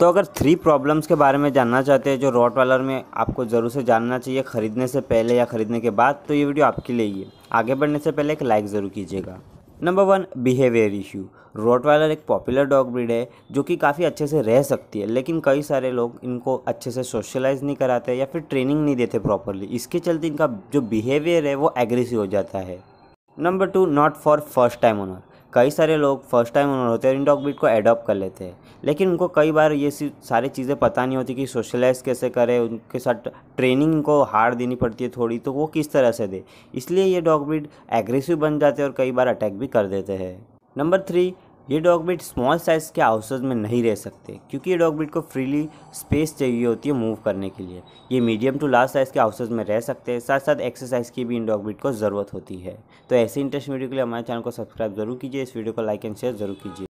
तो अगर three problems के बारे में जानना चाहते हैं जो रॉट वालर में आपको ज़रूर से जानना चाहिए ख़रीदने से पहले या ख़रीदने के बाद तो ये वीडियो आपके लिए ही है आगे बढ़ने से पहले एक लाइक ज़रूर कीजिएगा number one behaviour issue rottweiler एक पॉपुलर डॉग ब्रीड है जो कि काफ़ी अच्छे से रह सकती है लेकिन कई सारे लोग इनको अच्छे से सोशलाइज नहीं कराते या फिर ट्रेनिंग नहीं देते प्रॉपरली इसके चलते इनका जो बिहेवियर है वो एग्रेसिव हो जाता है number two not for first time owner कई सारे लोग फर्स्ट टाइम ओनर होते हैं इन डॉग ब्रीड को एडॉप्ट कर लेते हैं लेकिन उनको कई बार ये सारी चीज़ें पता नहीं होती कि सोशलाइज कैसे करें उनके साथ ट्रेनिंग को हार्ड देनी पड़ती है थोड़ी तो वो किस तरह से दे इसलिए ये डॉग ब्रीड एग्रेसिव बन जाते हैं और कई बार अटैक भी कर देते हैं नंबर थ्री ये डॉग बिट स्मॉल साइज़ के हाउसेज में नहीं रह सकते क्योंकि ये डॉग बिट को फ्रीली स्पेस चाहिए होती है मूव करने के लिए ये मीडियम टू लार्ज साइज़ के हाउसेज में रह सकते हैं साथ साथ एक्सरसाइज की भी इन डॉग बिट को ज़रूरत होती है तो ऐसे इंटरेस्ट वीडियो के लिए हमारे चैनल को सब्सक्राइब जरूर कीजिए इस वीडियो को लाइक एंड शेयर जरूर कीजिए